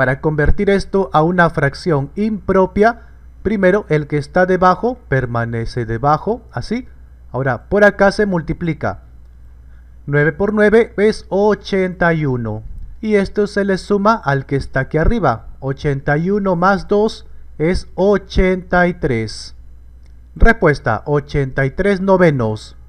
Para convertir esto a una fracción impropia, primero el que está debajo permanece debajo, así. Ahora, por acá se multiplica. 9 por 9 es 81. Y esto se le suma al que está aquí arriba. 81 más 2 es 83. Respuesta, 83 novenos.